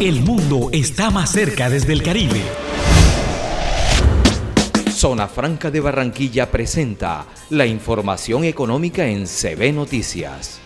El mundo está más cerca desde el Caribe. Zona Franca de Barranquilla presenta la información económica en CB Noticias.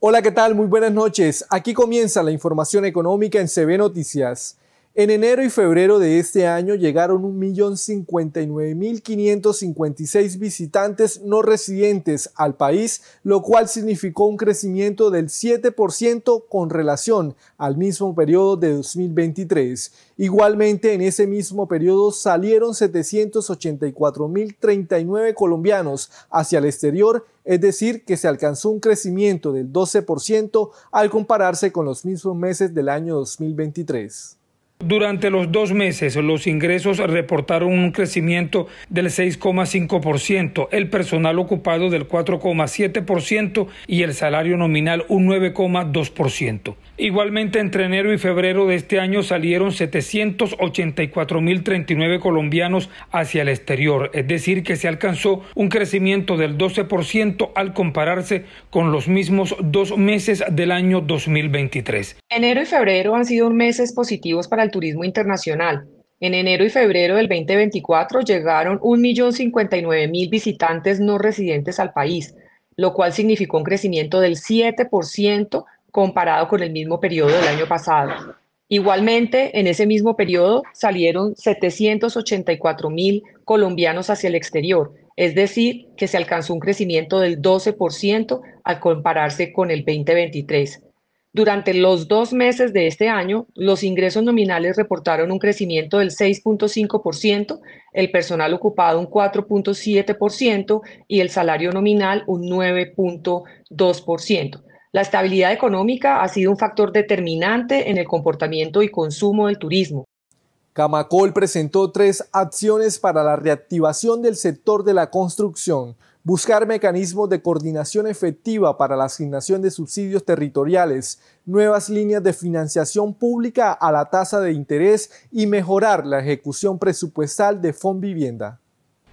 Hola, ¿qué tal? Muy buenas noches. Aquí comienza la información económica en CB Noticias. En enero y febrero de este año llegaron 1.059.556 visitantes no residentes al país, lo cual significó un crecimiento del 7% con relación al mismo periodo de 2023. Igualmente, en ese mismo periodo salieron 784.039 colombianos hacia el exterior, es decir, que se alcanzó un crecimiento del 12% al compararse con los mismos meses del año 2023. Durante los dos meses, los ingresos reportaron un crecimiento del 6,5%, el personal ocupado del 4,7% y el salario nominal un 9,2%. Igualmente, entre enero y febrero de este año salieron 784.039 colombianos hacia el exterior, es decir, que se alcanzó un crecimiento del 12% al compararse con los mismos dos meses del año 2023. Enero y febrero han sido meses positivos para turismo internacional. En enero y febrero del 2024 llegaron 1.059.000 visitantes no residentes al país, lo cual significó un crecimiento del 7% comparado con el mismo periodo del año pasado. Igualmente, en ese mismo periodo salieron 784.000 colombianos hacia el exterior, es decir, que se alcanzó un crecimiento del 12% al compararse con el 2023. Durante los dos meses de este año, los ingresos nominales reportaron un crecimiento del 6.5%, el personal ocupado un 4.7% y el salario nominal un 9.2%. La estabilidad económica ha sido un factor determinante en el comportamiento y consumo del turismo. Camacol presentó tres acciones para la reactivación del sector de la construcción buscar mecanismos de coordinación efectiva para la asignación de subsidios territoriales, nuevas líneas de financiación pública a la tasa de interés y mejorar la ejecución presupuestal de Vivienda.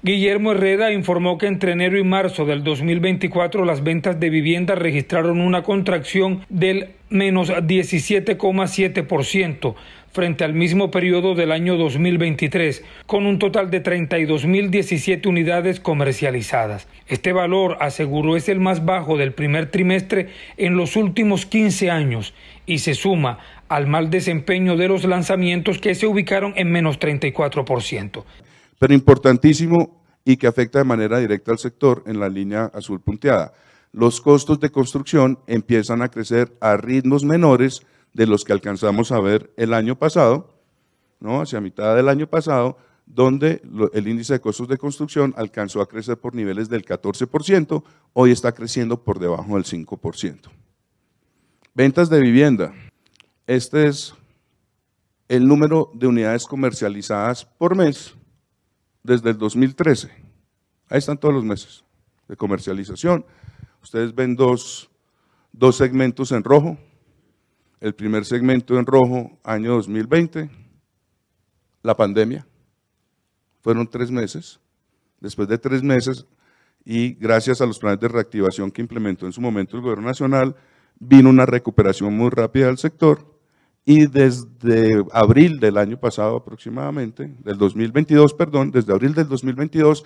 Guillermo Herrera informó que entre enero y marzo del 2024 las ventas de viviendas registraron una contracción del menos 17,7% frente al mismo periodo del año 2023, con un total de 32.017 unidades comercializadas. Este valor, aseguró, es el más bajo del primer trimestre en los últimos 15 años y se suma al mal desempeño de los lanzamientos que se ubicaron en menos 34% pero importantísimo y que afecta de manera directa al sector en la línea azul punteada. Los costos de construcción empiezan a crecer a ritmos menores de los que alcanzamos a ver el año pasado, ¿no? hacia mitad del año pasado, donde el índice de costos de construcción alcanzó a crecer por niveles del 14%, hoy está creciendo por debajo del 5%. Ventas de vivienda. Este es el número de unidades comercializadas por mes desde el 2013. Ahí están todos los meses de comercialización. Ustedes ven dos, dos segmentos en rojo. El primer segmento en rojo, año 2020, la pandemia. Fueron tres meses. Después de tres meses, y gracias a los planes de reactivación que implementó en su momento el Gobierno Nacional, vino una recuperación muy rápida del sector y desde abril del año pasado aproximadamente, del 2022, perdón, desde abril del 2022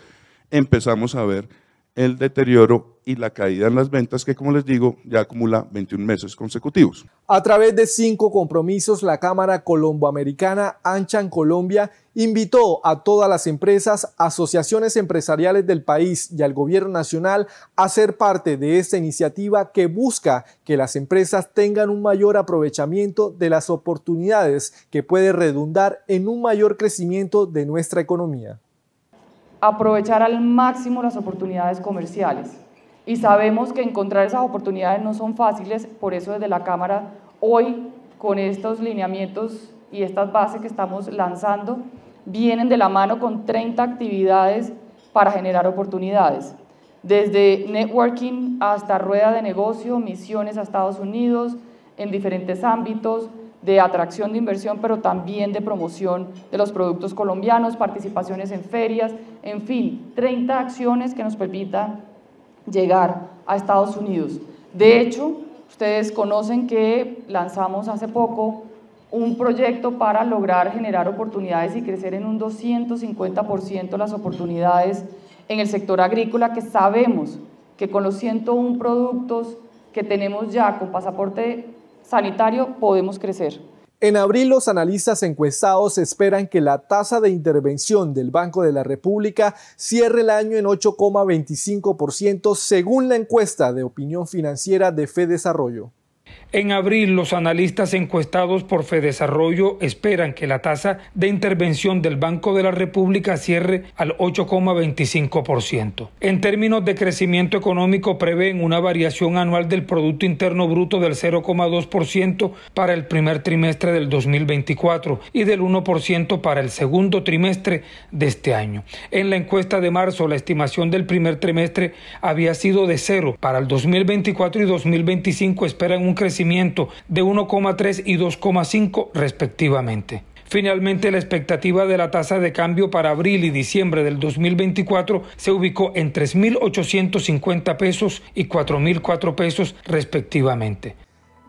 empezamos a ver el deterioro y la caída en las ventas que, como les digo, ya acumula 21 meses consecutivos. A través de cinco compromisos, la Cámara Colomboamericana ancha en Colombia invitó a todas las empresas, asociaciones empresariales del país y al gobierno nacional a ser parte de esta iniciativa que busca que las empresas tengan un mayor aprovechamiento de las oportunidades que puede redundar en un mayor crecimiento de nuestra economía aprovechar al máximo las oportunidades comerciales. Y sabemos que encontrar esas oportunidades no son fáciles, por eso desde la Cámara hoy, con estos lineamientos y estas bases que estamos lanzando, vienen de la mano con 30 actividades para generar oportunidades. Desde networking hasta rueda de negocio, misiones a Estados Unidos, en diferentes ámbitos, de atracción de inversión, pero también de promoción de los productos colombianos, participaciones en ferias, en fin, 30 acciones que nos permitan llegar a Estados Unidos. De hecho, ustedes conocen que lanzamos hace poco un proyecto para lograr generar oportunidades y crecer en un 250% las oportunidades en el sector agrícola que sabemos que con los 101 productos que tenemos ya con pasaporte sanitario podemos crecer. En abril los analistas encuestados esperan que la tasa de intervención del Banco de la República cierre el año en 8,25% según la encuesta de opinión financiera de Fe Desarrollo. En abril, los analistas encuestados por Fedesarrollo esperan que la tasa de intervención del Banco de la República cierre al 8,25%. En términos de crecimiento económico, prevén una variación anual del Producto Interno Bruto del 0,2% para el primer trimestre del 2024 y del 1% para el segundo trimestre de este año. En la encuesta de marzo, la estimación del primer trimestre había sido de cero. Para el 2024 y 2025 esperan un crecimiento de 1,3 y 2,5 respectivamente. Finalmente, la expectativa de la tasa de cambio para abril y diciembre del 2024 se ubicó en 3.850 pesos y 4.004 pesos respectivamente.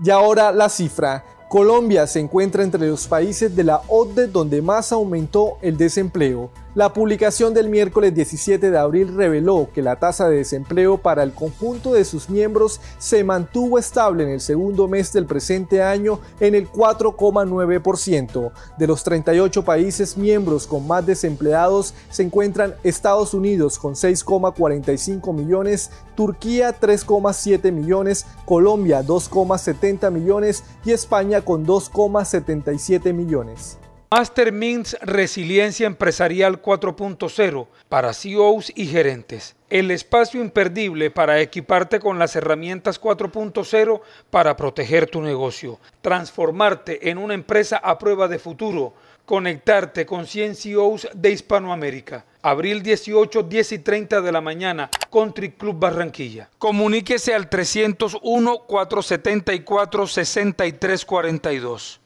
Y ahora la cifra. Colombia se encuentra entre los países de la ODE donde más aumentó el desempleo. La publicación del miércoles 17 de abril reveló que la tasa de desempleo para el conjunto de sus miembros se mantuvo estable en el segundo mes del presente año en el 4,9%. De los 38 países miembros con más desempleados se encuentran Estados Unidos con 6,45 millones, Turquía 3,7 millones, Colombia 2,70 millones y España con 2,77 millones. Masterminds Resiliencia Empresarial 4.0 para CEOs y gerentes. El espacio imperdible para equiparte con las herramientas 4.0 para proteger tu negocio, transformarte en una empresa a prueba de futuro, conectarte con 100 CEOs de Hispanoamérica. Abril 18, 10 y 30 de la mañana, Country Club Barranquilla. Comuníquese al 301-474-6342.